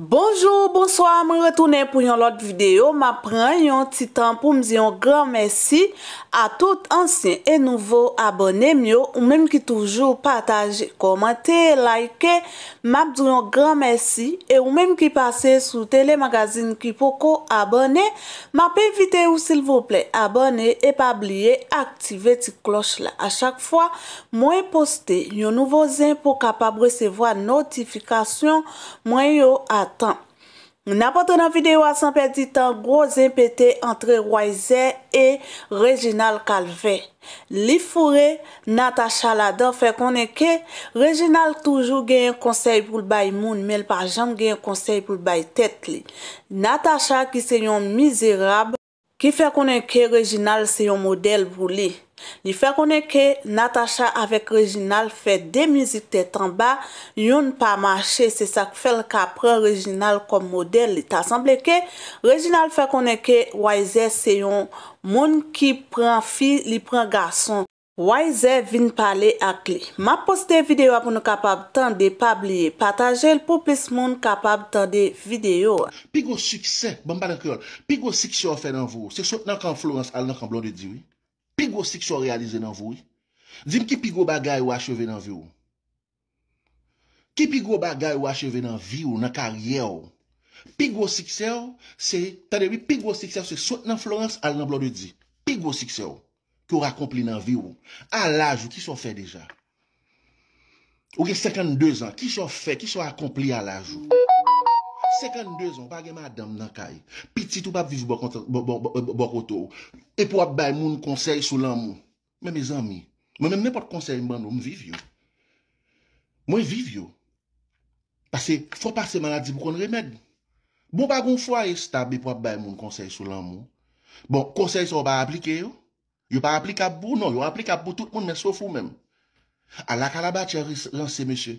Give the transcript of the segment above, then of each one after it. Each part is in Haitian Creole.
Bonjour, bonsoir, mwen retounen pou yon lot videyo. Ma pren yon titan pou mzi yon gran mersi a tout ansyen e nouvo abonem yo ou menm ki toujou pataje, komante, like, ma bzou yon gran mersi e ou menm ki pase sou telemagazin ki poko abonem. Ma pe vite ou sil vople abonem, epabliye, aktive ti kloch la. A chak fwa, mwen poste yon nouvo zin pou kapab resevo a notifikasyon mwen yo a Mwen apote nan videwa san pedi tan groz MPT antre Roy Zay e Reginald Kalve. Li fure Natacha lada fe konen ke Reginald toujou gen yon konsey pou l bay moun men l pa jan gen yon konsey pou l bay tet li. Natacha ki se yon mizirab ki fe konen ke Reginald se yon model pou li. Ni fè konè ke Natacha avèk Reginal fè de müzik te tanba, yon pa mache se sa k fè l ka prè Reginal kom model. Ta sanble ke, Reginal fè konè ke, waj zè se yon moun ki prè fi li prè gason. Waj zè vin pale ak li. Ma poste videyo apoun nou kapab tan de pabliye, pataje l pou pis moun kapab tan de videyo. Pigo suksè, bamba nan kèl, pigo suksè yon fè nan vou, se sou nan kan Florence al nan kan Blondie Dioui. Pi gwo sik se yo realize nan vou? Dime ki pi gwo bagay yo acheve nan vou? Ki pi gwo bagay yo acheve nan vou nan karye yo? Pi gwo sik se yo? Se, tadewi, pi gwo sik se yo se sot nan Florence al nan blon de di. Pi gwo sik se yo? Kyo akompli nan vou? A laj ou, ki so fe deja? Ou gen 52 an, ki so fe, ki so akompli a laj ou? Ou gen 52 an, ki so fe, ki so akompli a laj ou? 52 an, pa ge madam nan kay, pitit ou pa vivi bo koto ou, e pou ap bay moun konsey sou lan moun. Mè mè zami, mè mè mè pot konsey mban nou, m viv yo. Mwen viv yo. Pase, fò pa se manadi moun kon remèd. Boun pa goun fwa e, se ta bi pou ap bay moun konsey sou lan moun. Bon, konsey sou ba aplike yo. Yo pa aplika pou nou, yo aplika pou tout moun mè sofou mèm. A la kalaba tche lan se meshe.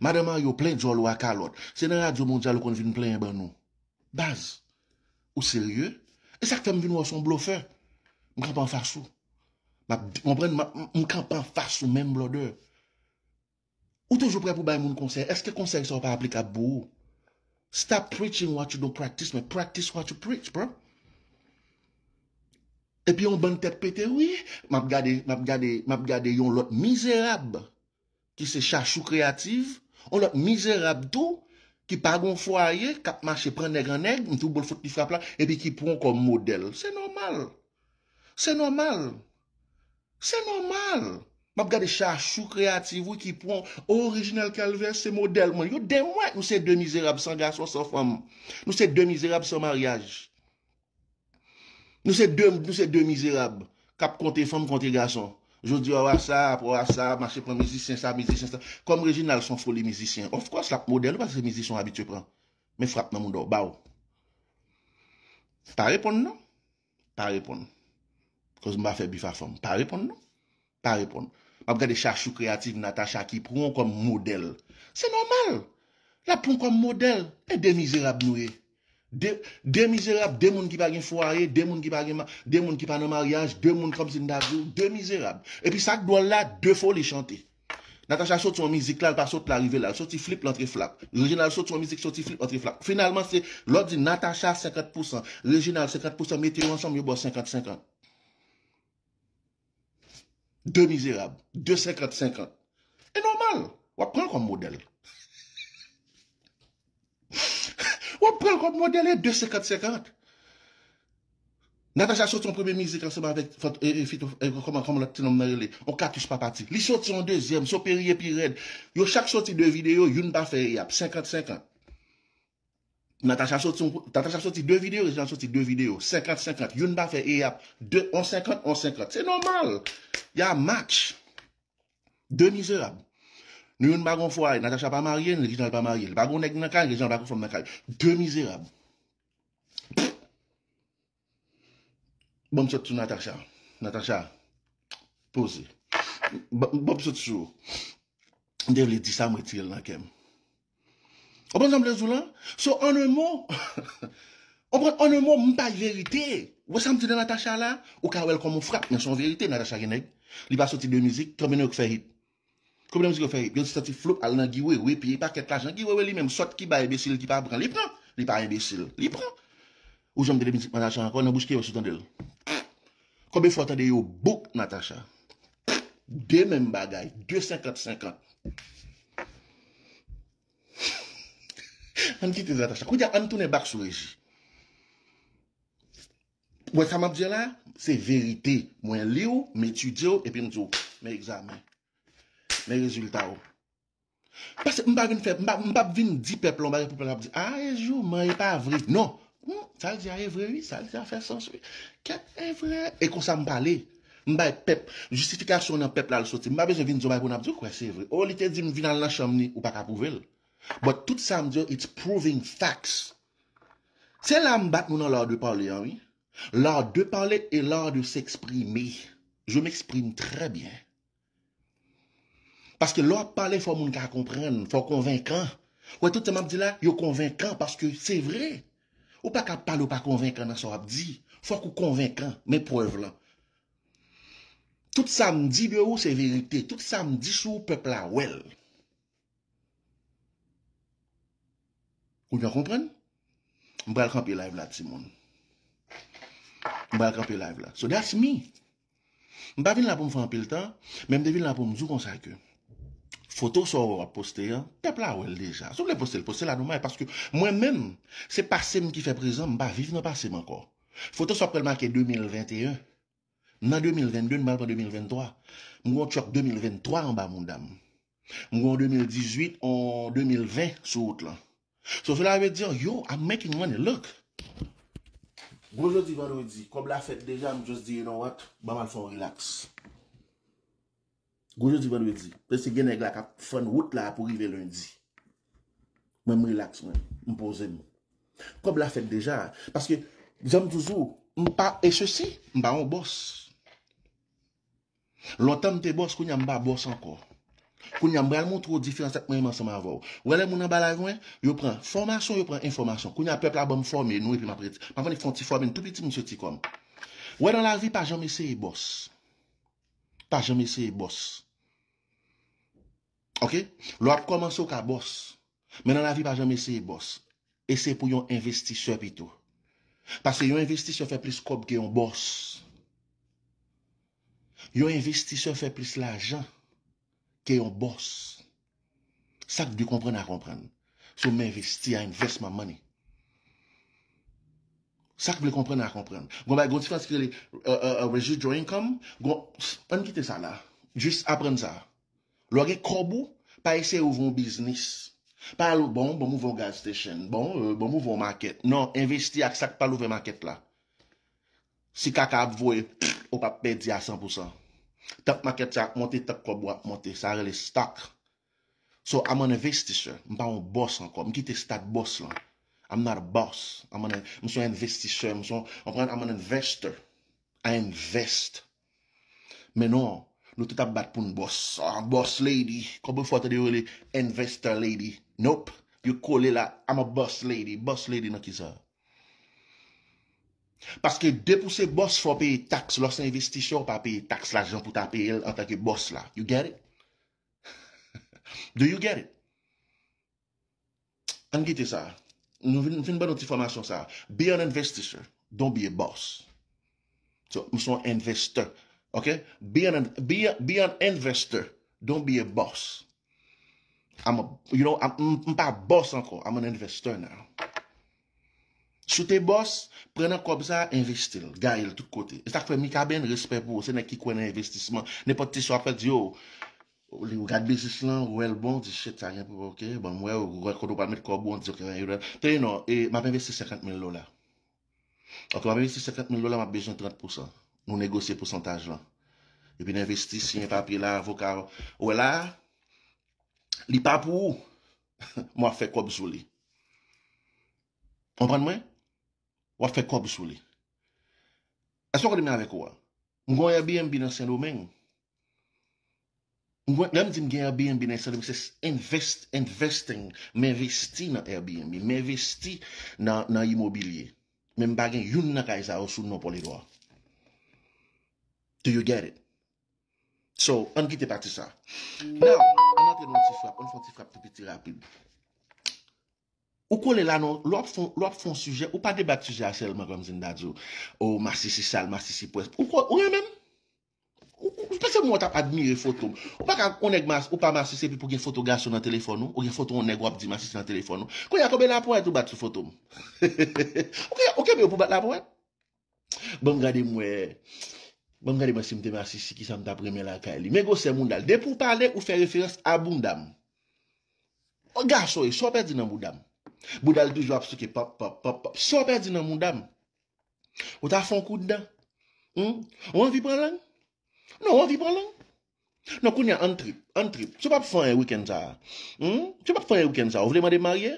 Ma deman yo plen djol wakalot. Senerad yo moun djal wakon vin plen e ban nou. Baz. Ou serye. E sakte m vin wak son blofe. M kapan farsou. Ma m kapan farsou men blode. Ou toujou pre pou bay moun konsey. Eske konsey yon pa aplika bou. Stop preaching what you don't practice. Me practice what you preach. E pi yon ban tet pete. Oui. Ma m gade yon lot mizerab. Ba. ki se chachou kreativ, ou lak mizerab tou, ki pa gon fwa ye, kap mache pren neg an neg, mtou bol fote li fwa plan, epi ki pon kon model. Se normal. Se normal. Se normal. Mab gade chachou kreativ, wè ki pon orijinal kalves, se model. Mwen yo den wè, nou se de mizerab, san gason, san fam. Nou se de mizerab, san maryaj. Nou se de mizerab, kap konte fam, konte gason. Jous di ouwa sa, pou ouwa sa, masye pou mizisyen sa, mizisyen sa. Kom rejine al son foli mizisyen. Of course la model ouwa se mizisyon habituye pran. Me frap nan mou do, ba ou. Ta repon nan? Ta repon. Koz mba febifafan. Ta repon nan? Ta repon. Mab gade chachou kreativ nata chaki proun kom model. Se normal. La proun kom model. E demizera bnouye. De mizerab, de moun ki pa gen foare, de moun ki pa gen ma, de moun ki pa gen mariage, de moun kom zin davyo, de mizerab E pi sak do la, de foli chante Natacha sote son mizik la, l pa sote la rive la, sote flip lantre flap Reginal sote son mizik, sote flip lantre flap Finalman se, lor di Natacha 50%, Reginal 50%, meti yo ansom yo bo 50-50 De mizerab, de 50-50 E normal, wap pran kom model O prel kont modele, 2, 50, 50. Natacha soti yon preme mizik an seman vek, fote, e, e, fit, e, koman, koman, lak ti nom narele, o katus pa pati. Li soti yon dezem, so peri epi red, yo chak soti 2 video, yon pa fe e yap, 50, 50. Natacha soti yon, tatacha soti 2 video, yon soti 2 video, 50, 50. Yon pa fe e yap, 2, 1, 50, 1, 50. Se normal. Ya match. 2 mizerab. Nou yon bagon fwa e, Natacha pa marye, nou le gijan le pa marye. Le bagon nek nan kay, le gijan le bagon fwa m nan kay. De miserab. Bon, sot sou Natacha. Natacha, pose. Bon, sot sou. Dev le disa mwetirel nan kem. O bon zanm le zoulan? So, an e mou. O bon, an e mou, m pa verite. Ou sa m tine Natacha la? Ou ka wel kon m ou frak, men son verite, Natacha genek. Li ba soti de mizik, komene ou k fe hit. Kou bè mzik yo fè, yon si sati flup al nan giwe, wè pi, yon pa ket kaj nan giwe, wè li mèm, sot ki ba yon besil, ki pa aboukan, li pran, li pa yon besil, li pran. Ou jom de de bintik Natacha anko, nan boujke yo sotan del. Kou bè fwata de yo, bouk Natacha. De mèm bagay, 250-50. An ki te de Natacha, kou diya an toune bak sou eji. Wè sa mab diya la, se verite, mwen li ou, mè tu di ou, epi mdou, mè examen. Men rezultat ah, non. hmm, ah, bon, oh, ou? Pas m bagen feb, m bagen vin di pep, loun bagen pou plen ap di, a, e jou, man e pa vrit, non, sa li di a evre, oui, sa li di a fe sens, oui, kat evre, e kon sa m pale, m bagen pep, justifikasyon nan pep la lousoti, m bagen vin di ou bagen pou plen ap di, ou kwa se evre, ou li te di m vin nan lanshamni ou pak ap pouvel, but tout sa m di, it's proving facts. Se la m bat nou nan lor de pale, oui, lor de pale et lor de se eksprime, je m eksprime tre bien, Paske lò ap pale fò moun ka kompren, fò konvinkan. Ou e tout se map di la, yo konvinkan, paske se vre. Ou pa ka pale ou pa konvinkan nan so ap di, fò kou konvinkan, me prew la. Tout sa m di be ou se verite, tout sa m di sou pepla wel. Ou yon kompren? Mbè al kampi la ev la ti moun. Mbè al kampi la ev la. So that's me. Mbè avin la pou m fanpil ta, mbè m devin la pou m zou konsa kem. Foto sa ou ap poste an, tepla ou el deja. Sou mwen poste l, poste l anouman e paske mwen men, se pasem ki fe prezan, mba vive nan pasem anko. Foto sa prelman ke 2021, nan 2022, mba mal pa 2023. Mwen chok 2023 an ba moun dam. Mwen chok 2018 an 2020 sou out lan. Sou fela we di an, yo, am making money, look. Gojodi varodi, kob la fet deja m just di, you know what, mba mal fon relaxe. Goujou divan we di. Pe se gen e glaka fon wout la pou rive lundi. Mwen mrelax mwen. Mpoze mwen. Koum la fek deja. Paske, Djam djouzou, Mpa, E se si, Mpa mbos. Lontan mte bos, Kounyan mba bos anko. Kounyan mbrel moun tro difyans Ek mwen manseman avou. Wè lè moun an bala gwen, Yo pren, Formasyon yo pren, Informasyon. Kounyan pepl abon mforme, Nou epi mpre ti. Papan ek fon ti formen, Tou biti mse ti kom. Wè nan la vi, Ok? Lo ap komanso ka bors. Menan la vi pa jam eseye bors. Eseye pou yon investisye pi tou. Pase yon investisye fe plis kob ke yon bors. Yon investisye fe plis la jan ke yon bors. Sak di kompren a kompren. Sou mè investi a investment money. Sak di kompren a kompren. Gon ba yon ti fans ki dele, we jist join kom, gon, an kite sa la. Jist apren sa la. Lo ge krobou, pa ese ouvoun biznis. Pa alou, bon, bon mouvoun gas station. Bon, euh, bon mouvoun market. Non, investi ak sak pa louvoun market la. Si kaka ap vwe, ou pa pedi a 100%. Tak market sak, monte, tak krobou ak monte. Sa rele stak. So, am an investisher. M pa ou boss anko. M kite stat boss lan. Am not a boss. Am an, m sou investisher. Am an investor. I invest. Menon, Nou te tap bat pou n'boss. Ah, boss lady. Kabou fote de ou li, investor lady. Nope. You kole la, I'm a boss lady. Boss lady nan ki sa. Paske depouse boss fwa pe tax los investisyo pa pe tax la jan pou tap pe el an tak e boss la. You get it? Do you get it? An gete sa? Nou fin ban nou ti formasyon sa. Be an investisyo. Don't be a boss. So, msou an investor. Ok, be an investor, don't be a boss. I'm a, you know, I'm not a boss anko, I'm an investor now. Sou te boss, prenen kòp sa, investil, gayil tout kote. Estak fe, mi ka ben respect pou, se ne ki kwen investisman. Ne poti sou apè di yo, ou li ou gade bezis lan, ou el bon, di shit, sa gen pou, ok, bon mwen ou rekodo pa met kòp bon, di yo kwen yon. Te yon, e, ma ven vezi 50.000 lola. Ok, ma ven vezi 50.000 lola, ma bejen 30%. Nou negose pwosantaj lan. E bin investi siyen papi la, vokal. Ou la, li papi ou, mwa fe kob sou li. Pompan mwen? Mwa fe kob sou li. Asyon kon deme avek ou a? Mwen yon Airbnb nan sen ou men. Mwen yon Airbnb nan sen ou men. Mwen investi nan Airbnb. Mwen investi nan imobilie. Men bagen yon nan ka eza ou sou nan poli doa. So you get it. So, an gite pati sa. Now, an apen an ti frap. An apen an ti frap te piti rapib. Ou kon le lanon, lop fon suje. Ou pa debat suje asel magam zin dadjo. Ou masisi sal, masisi pwes. Ou kon, ou yon men. Ou se mwot ap admire fotoum. Ou pa kan, ou pa masisi epi pou gen fotou gansou nan telefon nou. Ou gen fotou ou neg wap di masisi nan telefon nou. Kwen ya koben la pwet, ou bat sou fotoum. Ou kebe ou pou bat la pwet. Bon gade mwe. Mwen bon, gade mwen simte mwen asisi si ki sa mta premen lakay li. Mwen gose moun dal. De pou pale, ou fe referes a boum dam. O ga soye, sou apè di nan moun dam. Boum dal doujwa psu ke pop, pop, pop, pop. Sou apè di nan moun dam. Ou ta fon kou dda. Hmm? Ou anvi pran lang? Non, ou anvi pran lang? Non, kou nyan antrip, antrip. Sou pa pou fon yon e weekend sa? Hmm? Sou pa pou fon yon e weekend sa? Ou vle man demarye?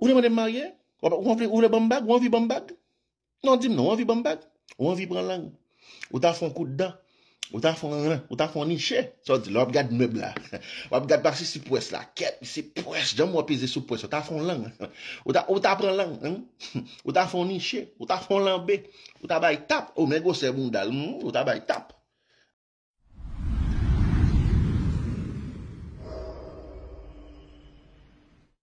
Ou vle man demarye? Ou vle bambag? Ou anvi bambag? Non, dim non, ou anvi bambag? Ou an vi pran lang? Ou ta fon kou de da? Ou ta fon an lan? Ou ta fon ninche? Sò di lò, wap gad mebla. Wap gad basi si pwes la. Kep, si pwes. Jom wapize sou pwes. Ou ta fon lan. Ou ta pran lang? Hmm? Ou ta fon ninche? Ou ta fon lan be? Ou ta bay tap? Ou men goseboun dal? Hmm? Ou ta bay tap?